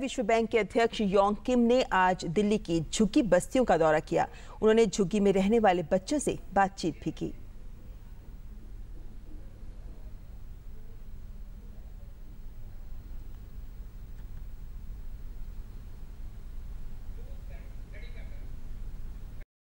विश्व बैंक के अध्यक्ष योंग किम ने आज दिल्ली की झुग्गी बस्तियों का दौरा किया उन्होंने झुग्गी में रहने वाले बच्चों से बातचीत भी की